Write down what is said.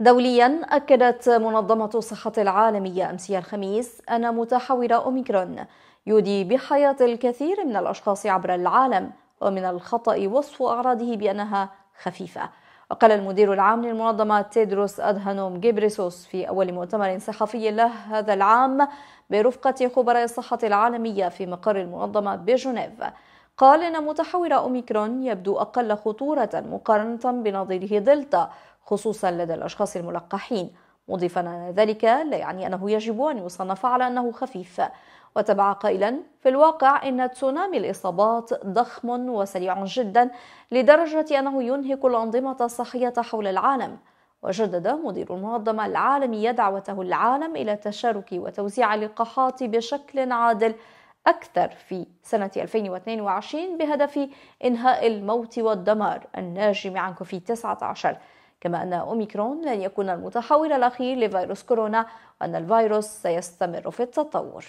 دوليا أكدت منظمة الصحة العالمية أمس الخميس أن متحور أوميكرون يودي بحياة الكثير من الأشخاص عبر العالم ومن الخطأ وصف أعراضه بأنها خفيفة وقال المدير العام للمنظمة تيدروس أدهانوم جيبريسوس في أول مؤتمر صحفي له هذا العام برفقة خبراء الصحة العالمية في مقر المنظمة بجنيف قال إن متحور أوميكرون يبدو أقل خطورة مقارنة بنظيره دلتا خصوصا لدى الأشخاص الملقحين مضيفا أن ذلك لا يعني أنه يجب أن يصنف على أنه خفيف وتبع قائلا في الواقع إن تسونامي الإصابات ضخم وسريع جدا لدرجة أنه ينهك الأنظمة الصحية حول العالم وجدد مدير المنظمة العالمية دعوته العالم إلى تشارك وتوزيع اللقاحات بشكل عادل أكثر في سنة 2022 بهدف إنهاء الموت والدمار الناجم عن كوفيد 19 كما أن أوميكرون لن يكون المتحور الأخير لفيروس كورونا وأن الفيروس سيستمر في التطور